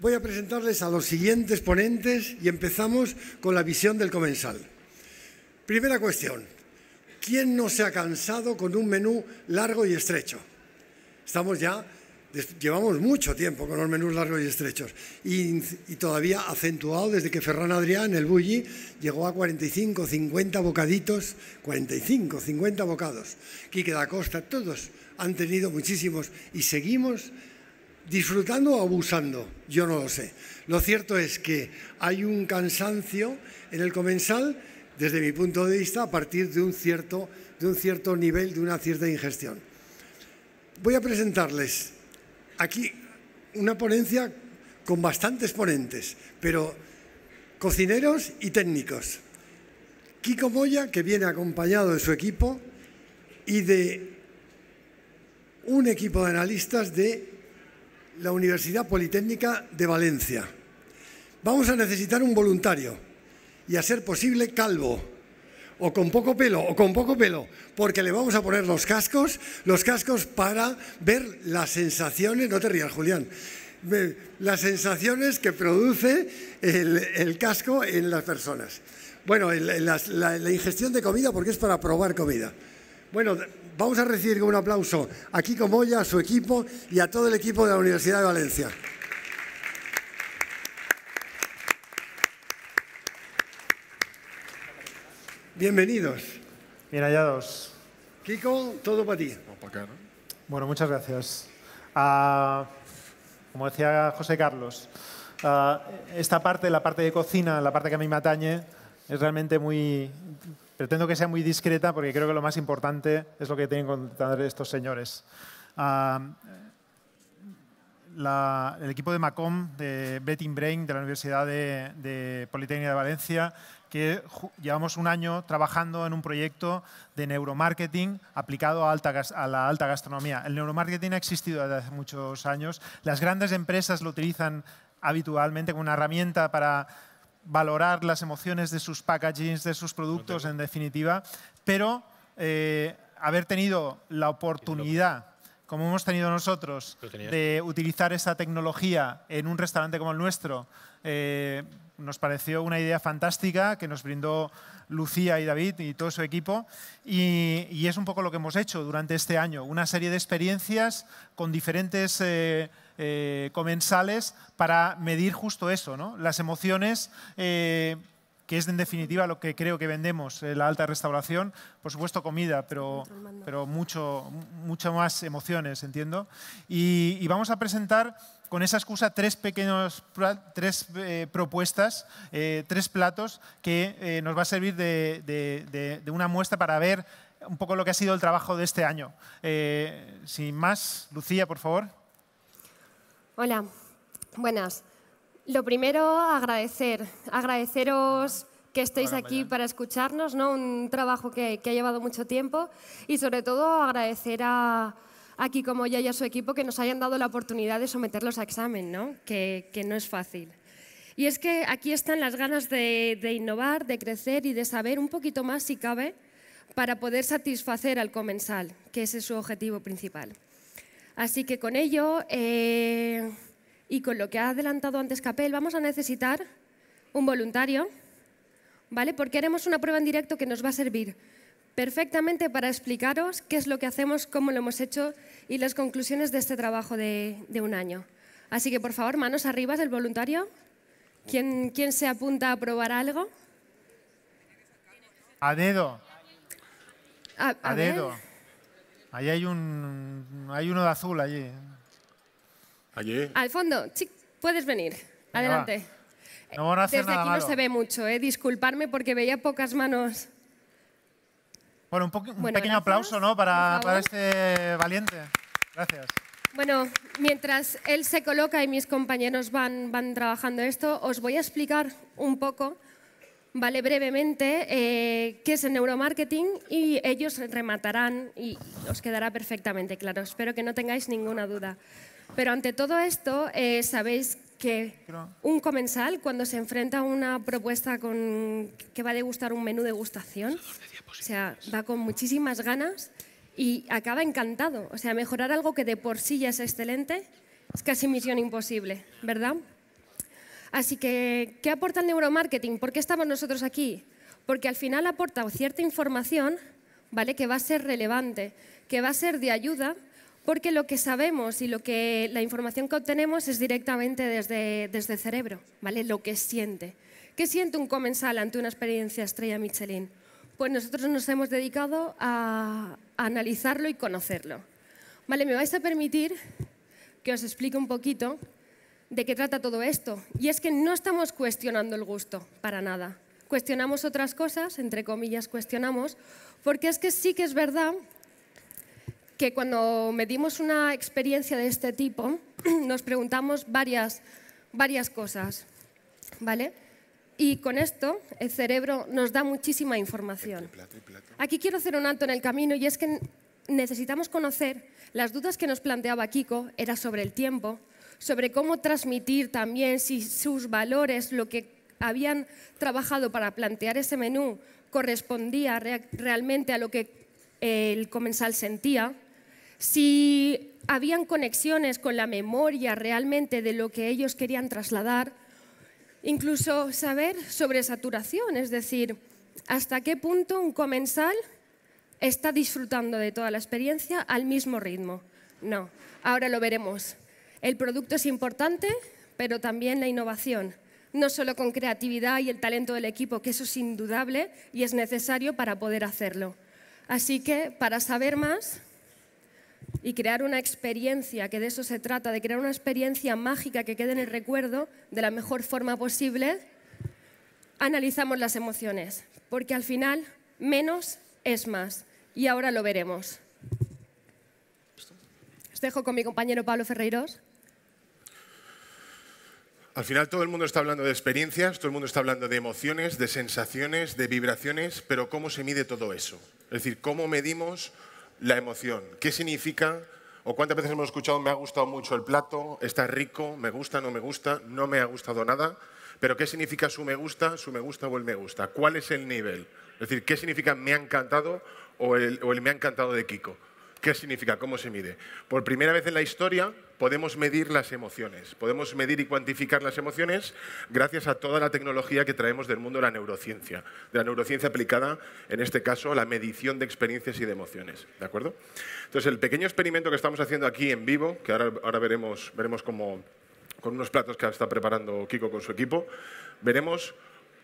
Voy a presentarles a los siguientes ponentes y empezamos con la visión del comensal. Primera cuestión. ¿Quién no se ha cansado con un menú largo y estrecho? Estamos ya, llevamos mucho tiempo con los menús largos y estrechos y, todavía acentuado desde que Ferran Adrián, el bulli, llegó a 45, 50 bocaditos, 45, 50 bocados. Quique da Costa, todos han tenido muchísimos y seguimos disfrutando o abusando, yo no lo sé. Lo cierto es que hay un cansancio en el comensal, desde mi punto de vista, a partir de un cierto, de un cierto nivel, de una cierta ingestión. Voy a presentarles aquí una ponencia con bastantes ponentes, pero cocineros y técnicos. Kiko Moya, que viene acompañado de su equipo, y de un equipo de analistas de la Universidad Politécnica de Valencia. Vamos a necesitar un voluntario y a ser posible calvo o con poco pelo o con poco pelo, porque le vamos a poner los cascos, los cascos para ver las sensaciones, no te rías Julián, las sensaciones que produce el, casco en las personas. Bueno, la ingestión de comida porque es para probar comida. Bueno, Vamos a recibir con un aplauso a Kiko Moya, a su equipo y a todo el equipo de la Universidad de Valencia. Bienvenidos. Bien hallados. Kiko, todo para ti. Bueno, muchas gracias. Ah, como decía José Carlos, ah, esta parte, la parte de cocina, la parte que a mí me atañe, es realmente muy Pretendo que sea muy discreta porque creo que lo más importante es lo que tienen que contar estos señores. Ah, el equipo de Macom, de Betting Brain, de la Universidad de, Politécnica de Valencia, que llevamos un año trabajando en un proyecto de neuromarketing aplicado a, alta, a, la alta gastronomía. El neuromarketing ha existido desde hace muchos años. Las grandes empresas lo utilizan habitualmente como una herramienta para valorar las emociones de sus packagings, de sus productos, en definitiva, pero eh, haber tenido la oportunidad como hemos tenido nosotros, de utilizar esta tecnología en un restaurante como el nuestro, eh, nos pareció una idea fantástica que nos brindó Lucía y David y todo su equipo. Y, es un poco lo que hemos hecho durante este año, una serie de experiencias con diferentes... Eh, eh, comensales para medir justo eso, las emociones, eh, que es en definitiva lo que creo que vendemos, en eh, la alta restauración, por supuesto comida, pero, pero mucho, más emociones, entiendo. Y, vamos a presentar con esa excusa tres pequeños, tres propuestas, tres platos que nos va a servir de, una muestra para ver un poco lo que ha sido el trabajo de este año. sin más, Lucía, por favor. Hola, buenas. Lo primero, agradecer, agradeceros que estéis aquí para escucharnos, ¿no? un trabajo que, ha llevado mucho tiempo y sobre todo agradecer a, aquí como ya y a su equipo que nos hayan dado la oportunidad de someterlos a examen, ¿no? Que, no es fácil. Y es que aquí están las ganas de, de, innovar, de crecer y de saber un poquito más si cabe para poder satisfacer al comensal, que ese es su objetivo principal. Así que con ello eh, y con lo que ha adelantado antes Capel, vamos a necesitar un voluntario, ¿vale? Porque haremos una prueba en directo que nos va a servir perfectamente para explicaros qué es lo que hacemos, cómo lo hemos hecho y las conclusiones de este trabajo de, un año. Así que, por favor, manos arriba del voluntario. ¿Quién, se apunta a probar algo? A dedo. A, dedo. Allí hay, un, hay uno de azul, allí. Allí. Al fondo, puedes venir. Adelante. No Desde aquí no se ve mucho, ¿eh? disculparme porque veía pocas manos. Bueno, un, pequeño aplauso ¿no? para, este valiente. Gracias. Bueno, mientras él se coloca y mis compañeros van trabajando esto, os voy a explicar un poco Vale, brevemente, eh, ¿qué es el neuromarketing? Y ellos rematarán y os quedará perfectamente claro. Espero que no tengáis ninguna duda. Pero ante todo esto, eh, sabéis que un comensal, cuando se enfrenta a una propuesta que va a degustar un menú degustación, o sea, va con muchísimas ganas y acaba encantado. O sea, mejorar algo que de por sí ya es excelente es casi misión imposible, ¿verdad? Así que, ¿qué aporta el neuromarketing? ¿Por qué estamos nosotros aquí? Porque al final aporta cierta información ¿vale? que va a ser relevante, que va a ser de ayuda, porque lo que sabemos y lo que, la información que obtenemos es directamente desde, el cerebro, ¿vale? lo que siente. ¿Qué siente un comensal ante una experiencia estrella Michelin? Pues nosotros nos hemos dedicado a, analizarlo y conocerlo. Vale, me vais a permitir que os explique un poquito de qué trata todo esto. Y es que no estamos cuestionando el gusto, para nada. Cuestionamos otras cosas, entre comillas cuestionamos, porque es que sí que es verdad que cuando medimos una experiencia de este tipo, nos preguntamos varias, varias cosas, ¿vale? Y con esto el cerebro nos da muchísima información. Aquí quiero hacer un alto en el camino y es que necesitamos conocer las dudas que nos planteaba Kiko, era sobre el tiempo, sobre cómo transmitir también si sus valores, lo que habían trabajado para plantear ese menú, correspondía realmente a lo que eh, el comensal sentía, si habían conexiones con la memoria realmente de lo que ellos querían trasladar, incluso saber sobre saturación, es decir, hasta qué punto un comensal está disfrutando de toda la experiencia al mismo ritmo. No, ahora lo veremos. El producto es importante, pero también la innovación, no solo con creatividad y el talento del equipo, que eso es indudable y es necesario para poder hacerlo. Así que para saber más y crear una experiencia, que de eso se trata, de crear una experiencia mágica que quede en el recuerdo de la mejor forma posible, analizamos las emociones, porque al final menos es más y ahora lo veremos. Os dejo con mi compañero Pablo Ferreiros. Al final todo el mundo está hablando de experiencias, todo el mundo está hablando de emociones, de sensaciones, de vibraciones, pero ¿cómo se mide todo eso? Es decir, ¿cómo medimos la emoción? ¿Qué significa? ¿O cuántas veces hemos escuchado, me ha gustado mucho el plato, está rico, me gusta, no me gusta, no me ha gustado nada? Pero ¿qué significa su me gusta, su me gusta o el me gusta? ¿Cuál es el nivel? Es decir, ¿qué significa me ha encantado o el, me ha encantado de Kiko? ¿Qué significa? ¿Cómo se mide? Por primera vez en la historia podemos medir las emociones, podemos medir y cuantificar las emociones gracias a toda la tecnología que traemos del mundo de la neurociencia, de la neurociencia aplicada, en este caso, a la medición de experiencias y de emociones. ¿De acuerdo? Entonces, el pequeño experimento que estamos haciendo aquí en vivo, que ahora, ahora veremos, veremos cómo, con unos platos que está preparando Kiko con su equipo, veremos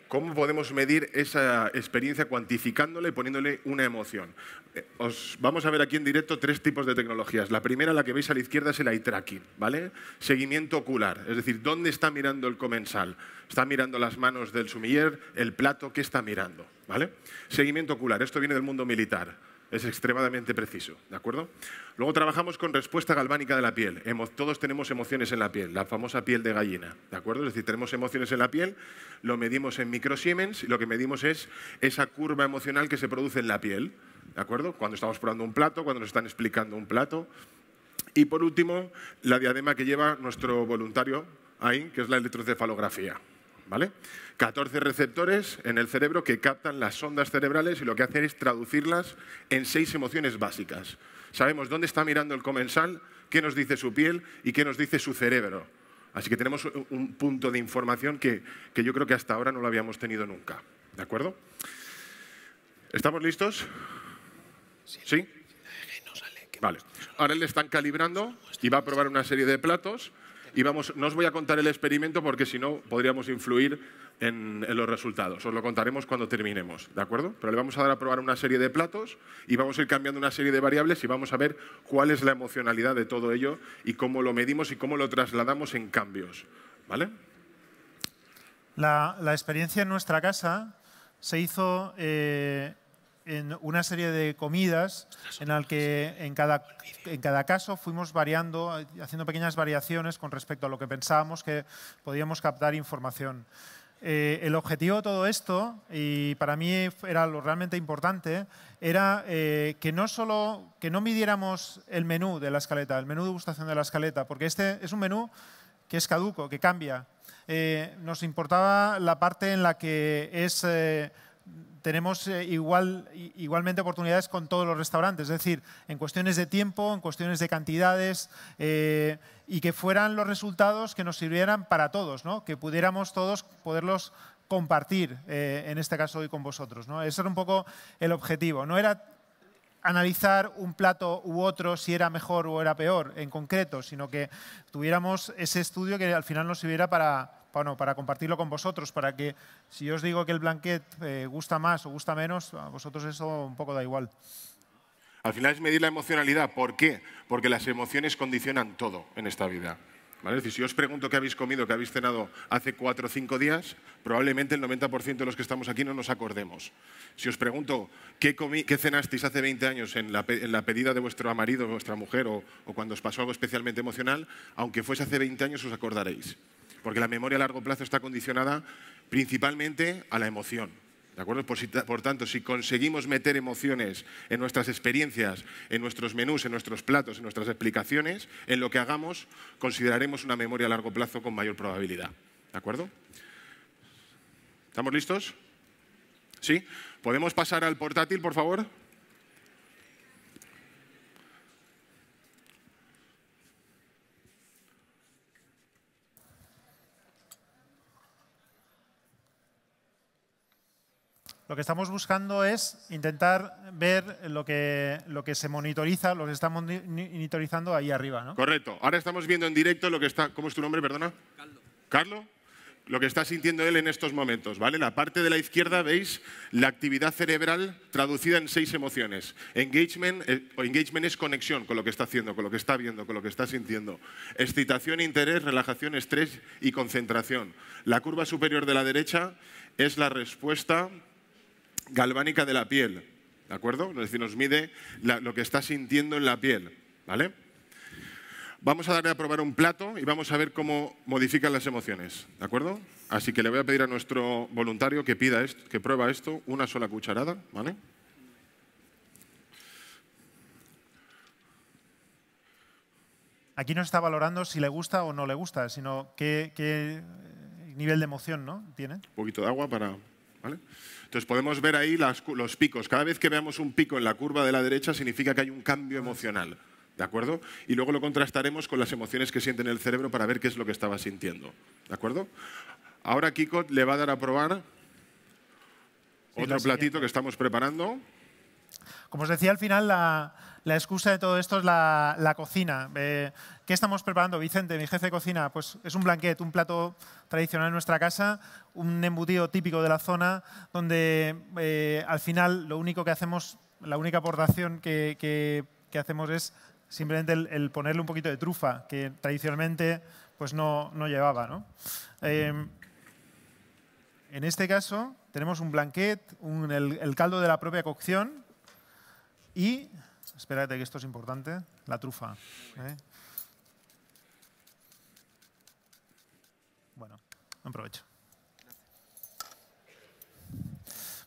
¿Cómo podemos medir esa experiencia cuantificándola y poniéndole una emoción? Eh, os vamos a ver aquí en directo tres tipos de tecnologías. La primera, la que veis a la izquierda, es el eye tracking, ¿vale? Seguimiento ocular, es decir, ¿dónde está mirando el comensal? ¿Está mirando las manos del sumiller, el plato? ¿Qué está mirando? ¿Vale? Seguimiento ocular, esto viene del mundo militar es extremadamente preciso, ¿de acuerdo? Luego trabajamos con respuesta galvánica de la piel. todos tenemos emociones en la piel, la famosa piel de gallina, ¿de acuerdo? Es decir, tenemos emociones en la piel, lo medimos en microsiemens y lo que medimos es esa curva emocional que se produce en la piel, ¿de acuerdo? Cuando estamos probando un plato, cuando nos están explicando un plato. Y por último, la diadema que lleva nuestro voluntario ahí, que es la electrocefalografía. ¿vale? 14 receptores en el cerebro que captan las ondas cerebrales y lo que hacen es traducirlas en seis emociones básicas. Sabemos dónde está mirando el comensal, qué nos dice su piel y qué nos dice su cerebro. Así que tenemos un punto de información que, yo creo que hasta ahora no lo habíamos tenido nunca. ¿De acuerdo? ¿Estamos listos? ¿Sí? Vale. Ahora le están calibrando y va a probar una serie de platos y vamos, no os voy a contar el experimento porque si no podríamos influir en, los resultados. Os lo contaremos cuando terminemos, ¿de acuerdo? Pero le vamos a dar a probar una serie de platos y vamos a ir cambiando una serie de variables y vamos a ver cuál es la emocionalidad de todo ello y cómo lo medimos y cómo lo trasladamos en cambios, ¿vale? La, experiencia en nuestra casa se hizo... Eh, en una serie de comidas en las que en cada, en cada caso fuimos variando, haciendo pequeñas variaciones con respecto a lo que pensábamos que podíamos captar información. Eh, el objetivo de todo esto, y para mí era lo realmente importante, era eh, que no solo que no midiéramos el menú de la escaleta, el menú de gustación de la escaleta, porque este es un menú que es caduco, que cambia. Eh, nos importaba la parte en la que es tenemos eh, igual, igualmente oportunidades con todos los restaurantes, es decir, en cuestiones de tiempo, en cuestiones de cantidades, eh, y que fueran los resultados que nos sirvieran para todos, ¿no? que pudiéramos todos poderlos compartir, eh, en este caso hoy con vosotros. ¿no? Ese era un poco el objetivo. No era analizar un plato u otro si era mejor o era peor en concreto, sino que tuviéramos ese estudio que al final nos sirviera para, para compartirlo con vosotros, para que si yo os digo que el blanquet eh, gusta más o gusta menos, a vosotros eso un poco da igual. Al final es medir la emocionalidad. ¿Por qué? Porque las emociones condicionan todo en esta vida si os pregunto qué habéis comido, qué habéis cenado hace cuatro o cinco días, probablemente el 90% de los que estamos aquí no nos acordemos. Si os pregunto qué, cenasteis hace 20 años en la, pedida de vuestro marido, vuestra mujer o, o cuando os pasó algo especialmente emocional, aunque fuese hace 20 años os acordaréis. Porque la memoria a largo plazo está condicionada principalmente a la emoción. ¿De acuerdo? Por, por, tanto, si conseguimos meter emociones en nuestras experiencias, en nuestros menús, en nuestros platos, en nuestras explicaciones, en lo que hagamos, consideraremos una memoria a largo plazo con mayor probabilidad. ¿De acuerdo? ¿Estamos listos? ¿Sí? ¿Podemos pasar al portátil, por favor? Lo que estamos buscando es intentar ver lo que, lo que se monitoriza, lo que estamos monitorizando ahí arriba. ¿no? Correcto. Ahora estamos viendo en directo lo que está... ¿Cómo es tu nombre, perdona? Carlos. ¿Carlo? Lo que está sintiendo él en estos momentos, ¿vale? La parte de la izquierda, veis, la actividad cerebral traducida en seis emociones. Engagement, eh, engagement es conexión con lo que está haciendo, con lo que está viendo, con lo que está sintiendo. Excitación, interés, relajación, estrés y concentración. La curva superior de la derecha es la respuesta galvánica de la piel, ¿de acuerdo? Es decir, nos mide lo que está sintiendo en la piel, ¿vale? Vamos a darle a probar un plato y vamos a ver cómo modifican las emociones, ¿de acuerdo? Así que le voy a pedir a nuestro voluntario que pida esto, que prueba esto, una sola cucharada, ¿vale? Aquí no está valorando si le gusta o no le gusta, sino qué, qué nivel de emoción ¿no? tiene. Un poquito de agua para entonces podemos ver ahí las, los picos. Cada vez que veamos un pico en la curva de la derecha significa que hay un cambio emocional. ¿De acuerdo? Y luego lo contrastaremos con las emociones que siente en el cerebro para ver qué es lo que estaba sintiendo. ¿De acuerdo? Ahora Kiko le va a dar a probar otro platito que estamos preparando. Como os decía al final, la, la excusa de todo esto es la, cocina. Eh, ¿Qué estamos preparando, Vicente, mi jefe de cocina? Pues es un blanquete, un plato tradicional en nuestra casa, un embutido típico de la zona, donde eh, al final lo único que hacemos, la única aportación que, hacemos es simplemente el, ponerle un poquito de trufa, que tradicionalmente pues no, no llevaba. ¿no? Em, en este caso tenemos un blanquet, el caldo de la propia cocción y Espérate que esto es importante. La trufa. ¿eh? Bueno, aprovecho.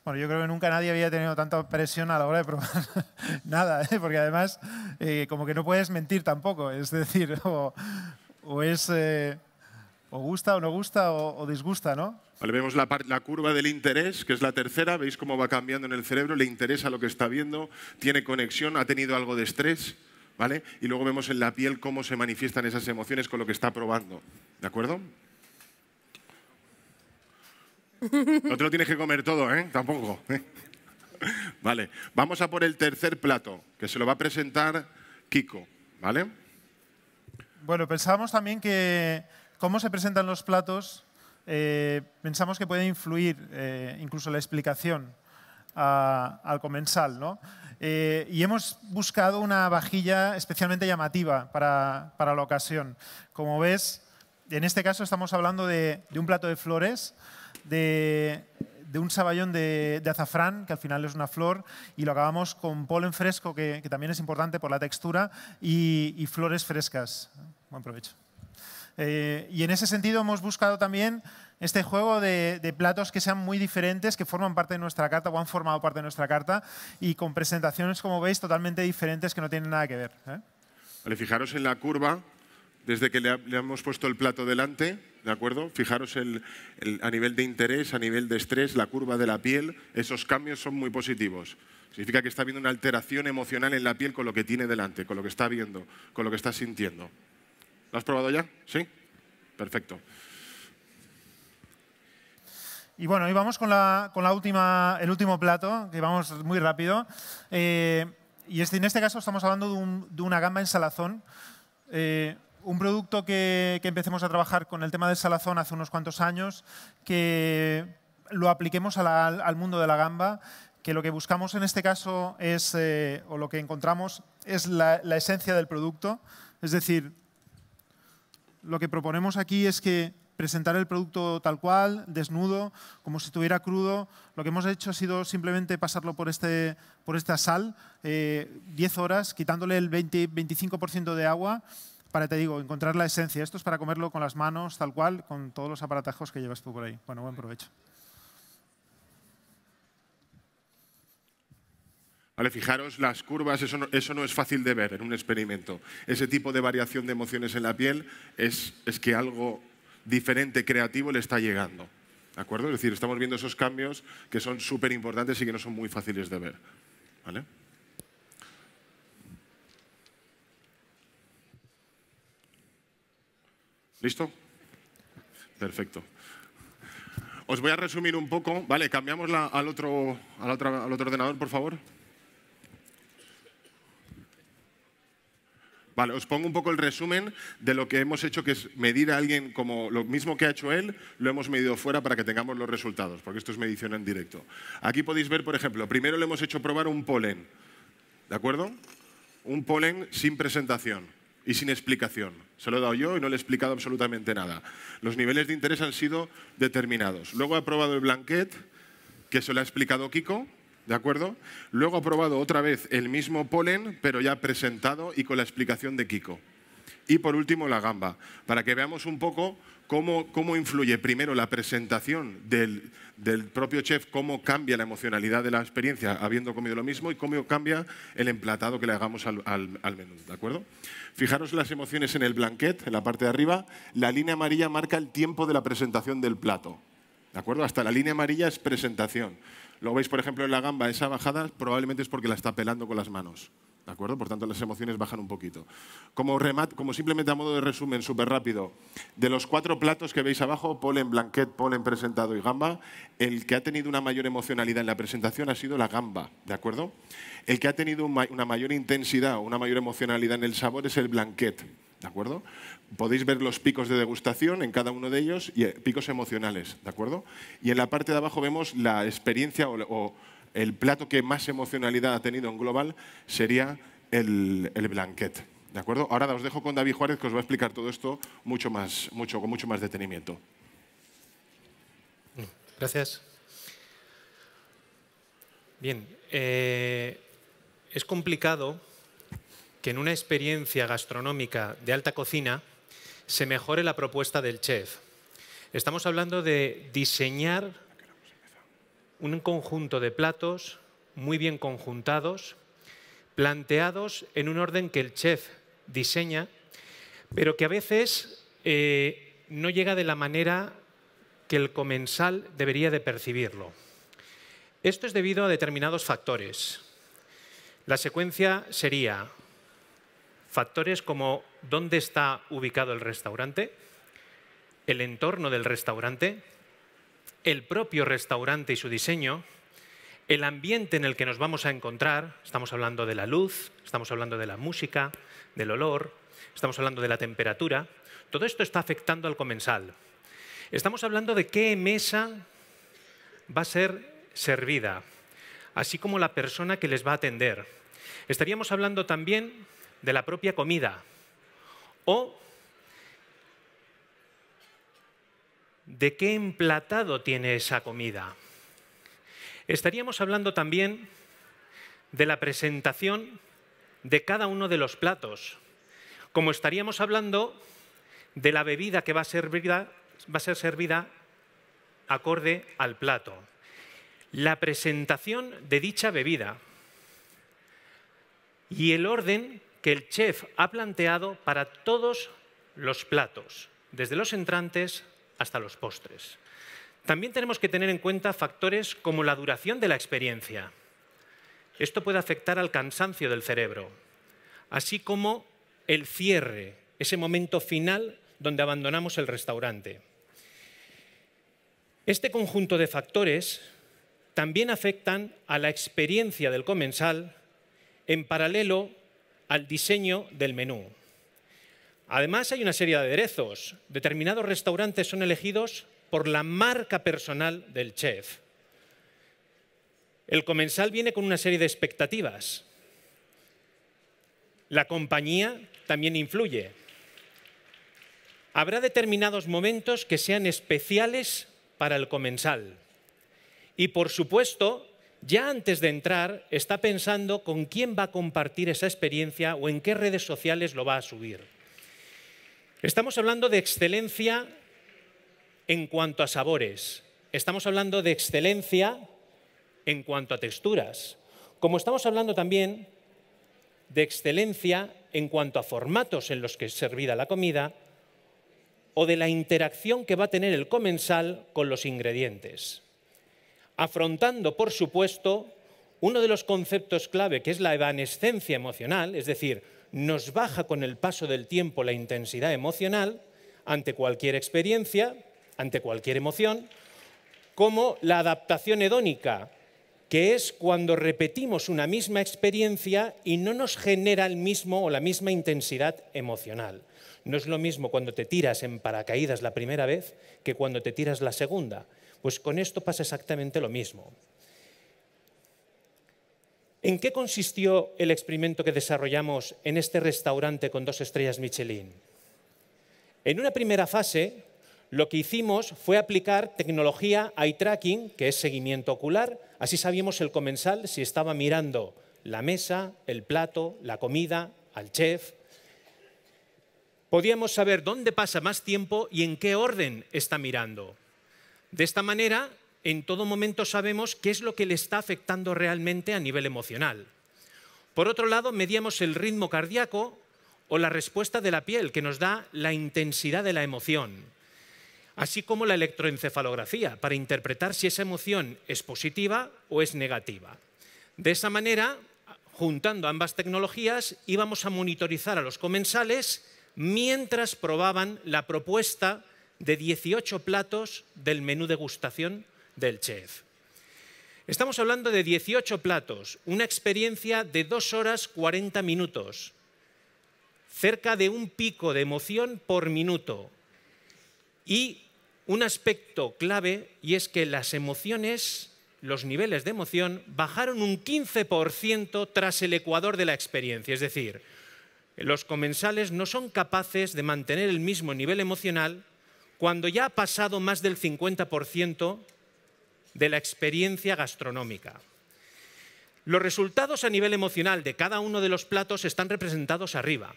Bueno, yo creo que nunca nadie había tenido tanta presión a la hora de probar nada, ¿eh? porque además eh, como que no puedes mentir tampoco, es decir, o, es... O gusta o no gusta o, disgusta, ¿no? Vale, vemos la, curva del interés, que es la tercera, veis cómo va cambiando en el cerebro, le interesa lo que está viendo, tiene conexión, ha tenido algo de estrés, ¿vale? Y luego vemos en la piel cómo se manifiestan esas emociones con lo que está probando, ¿de acuerdo? No te lo tienes que comer todo, ¿eh? Tampoco. Vale, vamos a por el tercer plato, que se lo va a presentar Kiko, ¿vale? Bueno, pensábamos también que cómo se presentan los platos eh, pensamos que puede influir eh, incluso la explicación al comensal. ¿no? Eh, y hemos buscado una vajilla especialmente llamativa para, para, la ocasión. Como ves, en este caso estamos hablando de, un plato de flores, de, un saballón de, azafrán, que al final es una flor, y lo acabamos con polen fresco, que, también es importante por la textura, y flores frescas. Buen provecho. Eh, y en ese sentido hemos buscado también este juego de, platos que sean muy diferentes, que forman parte de nuestra carta o han formado parte de nuestra carta y con presentaciones, como veis, totalmente diferentes que no tienen nada que ver. ¿eh? fijaros en la curva, desde que le, hemos puesto el plato delante, ¿de acuerdo? Fijaros a nivel de interés, a nivel de estrés, la curva de la piel, esos cambios son muy positivos. Significa que está habiendo una alteración emocional en la piel con lo que tiene delante, con lo que está viendo, con lo que está sintiendo. ¿Lo has probado ya? ¿Sí? Perfecto. Y bueno, y vamos con, la, última, el último plato, que vamos muy rápido. Eh, y este, en este caso estamos hablando de, una gamba en salazón. Eh, un producto que, empecemos a trabajar con el tema del salazón hace unos cuantos años, que lo apliquemos al mundo de la gamba, que lo que buscamos en este caso es, eh, o lo que encontramos, es la, la esencia del producto. Es decir, lo que proponemos aquí es que presentar el producto tal cual, desnudo, como si estuviera crudo. Lo que hemos hecho ha sido simplemente pasarlo por, este, por esta sal, 10 eh, horas, quitándole el 20, 25% de agua para, te digo, encontrar la esencia. Esto es para comerlo con las manos, tal cual, con todos los aparatajos que llevas tú por ahí. Bueno, buen provecho. Fijaros, las curvas, eso no, es fácil de ver en un experimento. Ese tipo de variación de emociones en la piel es, que algo diferente, creativo, le está llegando. ¿De acuerdo? Es decir, estamos viendo esos cambios que son súper importantes y que no son muy fáciles de ver. ¿Listo? Perfecto. Os voy a resumir un poco. Vale, cambiamos al otro ordenador, por favor. Vale, os pongo un poco el resumen de lo que hemos hecho, que es medir a alguien como lo mismo que ha hecho él, lo hemos medido fuera para que tengamos los resultados, porque esto es medición en directo. Aquí podéis ver, por ejemplo, primero le hemos hecho probar un polen, ¿de acuerdo? Un polen sin presentación y sin explicación. Se lo he dado yo y no le he explicado absolutamente nada. Los niveles de interés han sido determinados. Luego ha probado el blanquet, que se lo ha explicado Kiko, ¿De acuerdo? Luego ha probado otra vez el mismo polen, pero ya presentado y con la explicación de Kiko. Y por último, la gamba, para que veamos un poco cómo, influye primero la presentación del, propio chef, cómo cambia la emocionalidad de la experiencia habiendo comido lo mismo y cómo cambia el emplatado que le hagamos al, al, menú. ¿De acuerdo? Fijaros las emociones en el blanquet, en la parte de arriba. La línea amarilla marca el tiempo de la presentación del plato. ¿De acuerdo? Hasta la línea amarilla es presentación. Lo veis, por ejemplo, en la gamba, esa bajada probablemente es porque la está pelando con las manos. ¿De acuerdo? Por tanto, las emociones bajan un poquito. Como, remat, como simplemente a modo de resumen, súper rápido, de los cuatro platos que veis abajo, polen, blanquet, polen, presentado y gamba, el que ha tenido una mayor emocionalidad en la presentación ha sido la gamba, ¿de acuerdo? El que ha tenido una mayor intensidad, o una mayor emocionalidad en el sabor es el blanquet. Podéis ver los picos de degustación en cada uno de ellos y eh, picos emocionales, ¿de acuerdo? Y en la parte de abajo vemos la experiencia o, el plato que más emocionalidad ha tenido en global sería el, el blanquet, ¿de acuerdo? Ahora os dejo con David Juárez que os va a explicar todo esto mucho más, mucho, con mucho más detenimiento. Mm, gracias. Bien, eh, es complicado en una experiencia gastronómica de alta cocina se mejore la propuesta del chef. Estamos hablando de diseñar un conjunto de platos muy bien conjuntados, planteados en un orden que el chef diseña, pero que a veces eh, no llega de la manera que el comensal debería de percibirlo. Esto es debido a determinados factores. La secuencia sería Factores como dónde está ubicado el restaurante, el entorno del restaurante, el propio restaurante y su diseño, el ambiente en el que nos vamos a encontrar, estamos hablando de la luz, estamos hablando de la música, del olor, estamos hablando de la temperatura, todo esto está afectando al comensal. Estamos hablando de qué mesa va a ser servida, así como la persona que les va a atender. Estaríamos hablando también de la propia comida o de qué emplatado tiene esa comida. Estaríamos hablando también de la presentación de cada uno de los platos, como estaríamos hablando de la bebida que va a, va a ser servida acorde al plato. La presentación de dicha bebida y el orden que el chef ha planteado para todos los platos, desde los entrantes hasta los postres. También tenemos que tener en cuenta factores como la duración de la experiencia. Esto puede afectar al cansancio del cerebro, así como el cierre, ese momento final donde abandonamos el restaurante. Este conjunto de factores también afectan a la experiencia del comensal en paralelo al diseño del menú. Además, hay una serie de aderezos. Determinados restaurantes son elegidos por la marca personal del chef. El comensal viene con una serie de expectativas. La compañía también influye. Habrá determinados momentos que sean especiales para el comensal. Y por supuesto, ya antes de entrar está pensando con quién va a compartir esa experiencia o en qué redes sociales lo va a subir. Estamos hablando de excelencia en cuanto a sabores, estamos hablando de excelencia en cuanto a texturas, como estamos hablando también de excelencia en cuanto a formatos en los que es servida la comida o de la interacción que va a tener el comensal con los ingredientes afrontando, por supuesto, uno de los conceptos clave, que es la evanescencia emocional, es decir, nos baja con el paso del tiempo la intensidad emocional ante cualquier experiencia, ante cualquier emoción, como la adaptación hedónica, que es cuando repetimos una misma experiencia y no nos genera el mismo o la misma intensidad emocional. No es lo mismo cuando te tiras en paracaídas la primera vez que cuando te tiras la segunda. Pues con esto pasa exactamente lo mismo. ¿En qué consistió el experimento que desarrollamos en este restaurante con dos estrellas Michelin? En una primera fase, lo que hicimos fue aplicar tecnología eye tracking, que es seguimiento ocular. Así sabíamos el comensal si estaba mirando la mesa, el plato, la comida, al chef. Podíamos saber dónde pasa más tiempo y en qué orden está mirando. De esta manera, en todo momento sabemos qué es lo que le está afectando realmente a nivel emocional. Por otro lado, mediamos el ritmo cardíaco o la respuesta de la piel, que nos da la intensidad de la emoción, así como la electroencefalografía, para interpretar si esa emoción es positiva o es negativa. De esa manera, juntando ambas tecnologías, íbamos a monitorizar a los comensales mientras probaban la propuesta de 18 platos del menú degustación del chef. Estamos hablando de 18 platos, una experiencia de 2 horas 40 minutos, cerca de un pico de emoción por minuto. Y un aspecto clave y es que las emociones, los niveles de emoción, bajaron un 15% tras el ecuador de la experiencia. Es decir, los comensales no son capaces de mantener el mismo nivel emocional cuando ya ha pasado más del 50% de la experiencia gastronómica. Los resultados a nivel emocional de cada uno de los platos están representados arriba.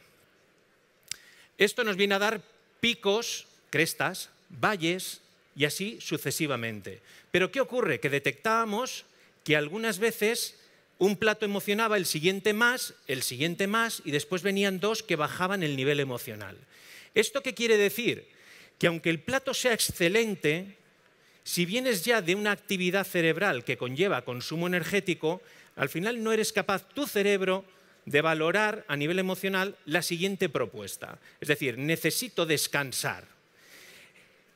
Esto nos viene a dar picos, crestas, valles y así sucesivamente. Pero ¿qué ocurre? Que detectábamos que algunas veces un plato emocionaba el siguiente más, el siguiente más y después venían dos que bajaban el nivel emocional. ¿Esto qué quiere decir? que aunque el plato sea excelente, si vienes ya de una actividad cerebral que conlleva consumo energético, al final no eres capaz tu cerebro de valorar a nivel emocional la siguiente propuesta. Es decir, necesito descansar.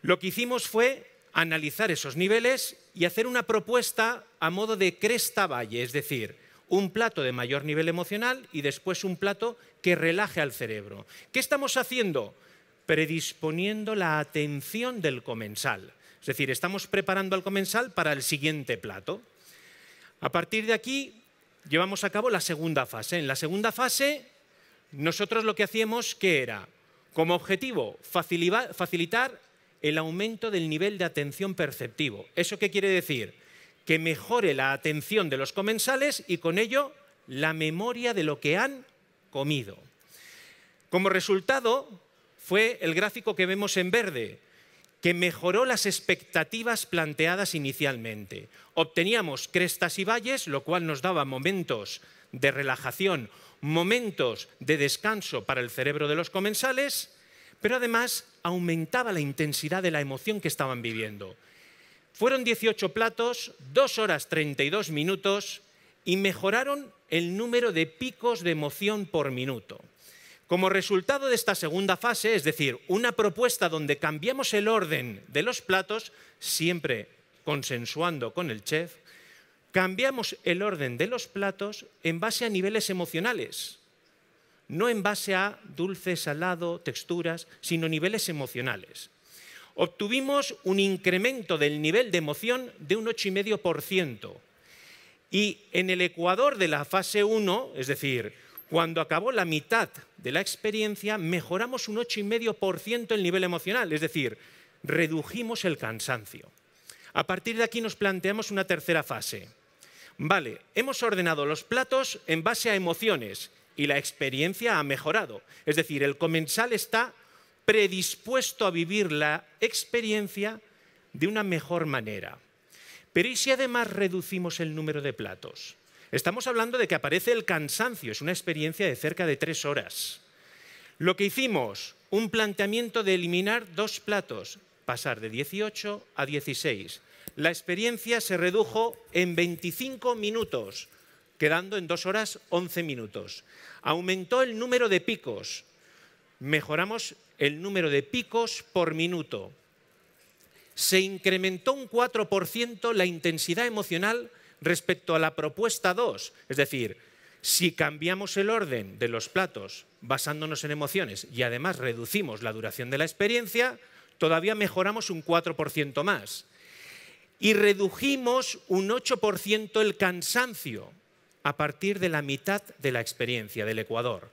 Lo que hicimos fue analizar esos niveles y hacer una propuesta a modo de cresta valle, es decir, un plato de mayor nivel emocional y después un plato que relaje al cerebro. ¿Qué estamos haciendo? predisponiendo la atención del comensal. Es decir, estamos preparando al comensal para el siguiente plato. A partir de aquí, llevamos a cabo la segunda fase. En la segunda fase, nosotros lo que hacíamos era, como objetivo, facilitar el aumento del nivel de atención perceptivo. ¿Eso qué quiere decir? Que mejore la atención de los comensales y con ello la memoria de lo que han comido. Como resultado, fue el gráfico que vemos en verde, que mejoró las expectativas planteadas inicialmente. Obteníamos crestas y valles, lo cual nos daba momentos de relajación, momentos de descanso para el cerebro de los comensales, pero además aumentaba la intensidad de la emoción que estaban viviendo. Fueron 18 platos, 2 horas 32 minutos y mejoraron el número de picos de emoción por minuto. Como resultado de esta segunda fase, es decir, una propuesta donde cambiamos el orden de los platos, siempre consensuando con el chef, cambiamos el orden de los platos en base a niveles emocionales, no en base a dulce, salado, texturas, sino niveles emocionales. Obtuvimos un incremento del nivel de emoción de un 8,5%. Y en el Ecuador de la fase 1, es decir, cuando acabó la mitad de la experiencia, mejoramos un 8,5% el nivel emocional, es decir, redujimos el cansancio. A partir de aquí nos planteamos una tercera fase. Vale, hemos ordenado los platos en base a emociones y la experiencia ha mejorado. Es decir, el comensal está predispuesto a vivir la experiencia de una mejor manera. Pero ¿y si además reducimos el número de platos? Estamos hablando de que aparece el cansancio, es una experiencia de cerca de tres horas. Lo que hicimos, un planteamiento de eliminar dos platos, pasar de 18 a 16. La experiencia se redujo en 25 minutos, quedando en dos horas 11 minutos. Aumentó el número de picos, mejoramos el número de picos por minuto. Se incrementó un 4% la intensidad emocional respecto a la propuesta 2, es decir, si cambiamos el orden de los platos basándonos en emociones y además reducimos la duración de la experiencia, todavía mejoramos un 4% más. Y redujimos un 8% el cansancio a partir de la mitad de la experiencia del Ecuador.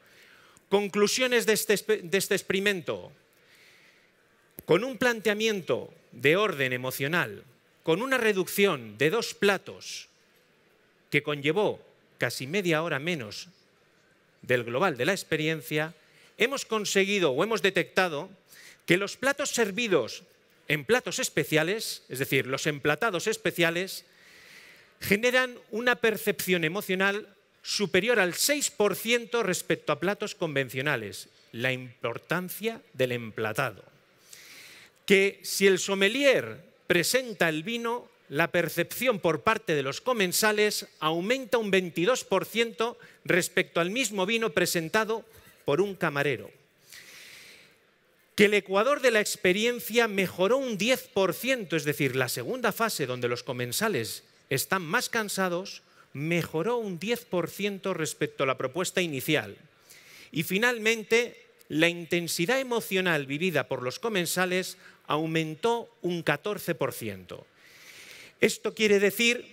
Conclusiones de este, de este experimento. Con un planteamiento de orden emocional, con una reducción de dos platos que conllevó casi media hora menos del global de la experiencia, hemos conseguido o hemos detectado que los platos servidos en platos especiales, es decir, los emplatados especiales, generan una percepción emocional superior al 6% respecto a platos convencionales, la importancia del emplatado. Que si el sommelier presenta el vino, la percepción por parte de los comensales aumenta un 22% respecto al mismo vino presentado por un camarero. Que el Ecuador de la experiencia mejoró un 10%, es decir, la segunda fase donde los comensales están más cansados, mejoró un 10% respecto a la propuesta inicial. Y finalmente, la intensidad emocional vivida por los comensales aumentó un 14%. Esto quiere decir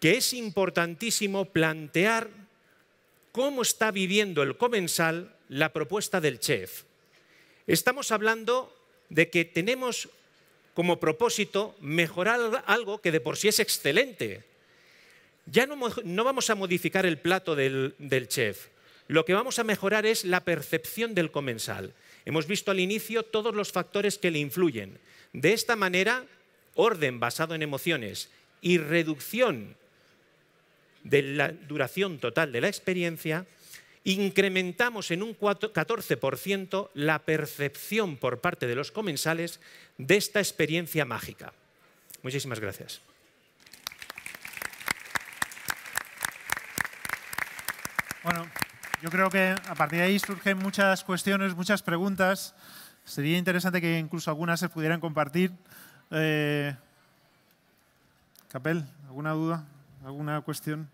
que es importantísimo plantear cómo está viviendo el comensal la propuesta del chef. Estamos hablando de que tenemos como propósito mejorar algo que de por sí es excelente. Ya no, vamos a modificar el plato del, del chef, lo que vamos a mejorar es la percepción del comensal. Hemos visto al inicio todos los factores que le influyen. De esta manera orden basado en emociones y reducción de la duración total de la experiencia, incrementamos en un 14% la percepción por parte de los comensales de esta experiencia mágica. Muchísimas gracias. Bueno, yo creo que a partir de ahí surgen muchas cuestiones, muchas preguntas. Sería interesante que incluso algunas se pudieran compartir. Eh, Capel, ¿alguna duda? ¿Alguna cuestión?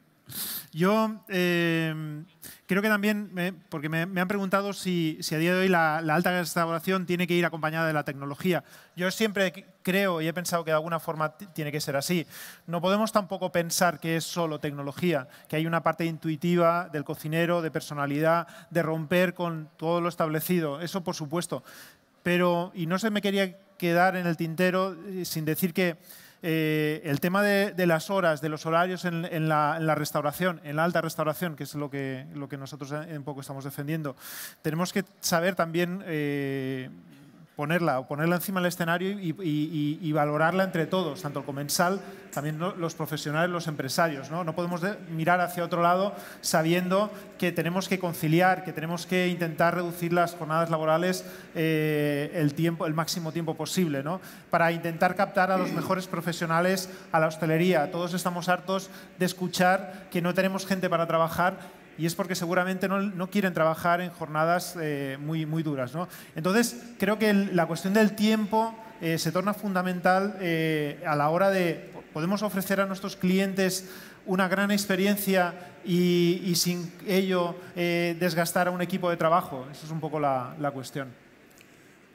Yo eh, creo que también, porque me, han preguntado si, a día de hoy la, alta restauración tiene que ir acompañada de la tecnología. Yo siempre creo y he pensado que de alguna forma tiene que ser así. No podemos tampoco pensar que es solo tecnología, que hay una parte intuitiva del cocinero, de personalidad, de romper con todo lo establecido. Eso por supuesto. Pero, y no se me quería quedar en el tintero eh, sin decir que eh, el tema de, las horas, de los horarios en, la, restauración, en la alta restauración, que es lo que, lo que nosotros en eh, poco estamos defendiendo, tenemos que saber también ponerla, ponerla encima del escenario y, valorarla entre todos, tanto el comensal, también los profesionales, los empresarios. No, podemos mirar hacia otro lado sabiendo que tenemos que conciliar, que tenemos que intentar reducir las jornadas laborales eh, el, tiempo, el máximo tiempo posible, ¿no? para intentar captar a los mejores profesionales a la hostelería. Todos estamos hartos de escuchar que no tenemos gente para trabajar y es porque seguramente no, quieren trabajar en jornadas eh, muy, muy duras. ¿no? Entonces, creo que la cuestión del tiempo eh, se torna fundamental eh, a la hora de, podemos ofrecer a nuestros clientes una gran experiencia y, sin ello desgastar a un equipo de trabajo. Esa es un poco la cuestión.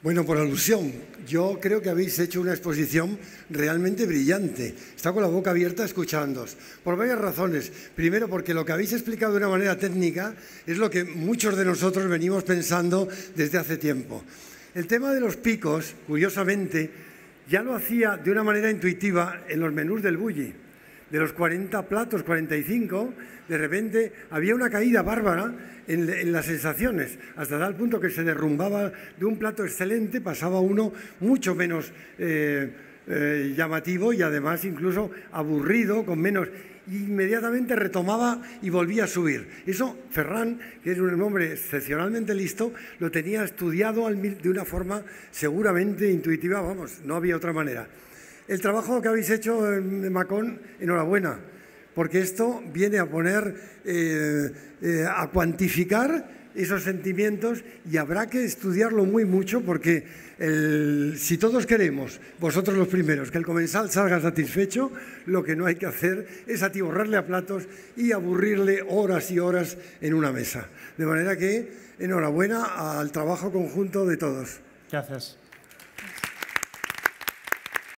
Bueno, por alusión, yo creo que habéis hecho una exposición realmente brillante. Está con la boca abierta escuchándoos. Por varias razones. Primero, porque lo que habéis explicado de una manera técnica es lo que muchos de nosotros venimos pensando desde hace tiempo. El tema de los picos, curiosamente, ya lo hacía de una manera intuitiva en los menús del bully de los 40 platos, 45, de repente había una caída bárbara en, las sensaciones, hasta tal punto que se derrumbaba de un plato excelente, pasaba uno mucho menos eh, eh, llamativo y además incluso aburrido, con menos inmediatamente retomaba y volvía a subir. Eso Ferran, que es un hombre excepcionalmente listo, lo tenía estudiado de una forma seguramente intuitiva, vamos, no había otra manera. El trabajo que habéis hecho en Macón, enhorabuena, porque esto viene a poner, eh, eh, a cuantificar esos sentimientos y habrá que estudiarlo muy mucho porque si todos queremos, vosotros los primeros, que el comensal salga satisfecho, lo que no hay que hacer es atiborrarle a platos y aburrirle horas y horas en una mesa. De manera que enhorabuena al trabajo conjunto de todos. Gracias.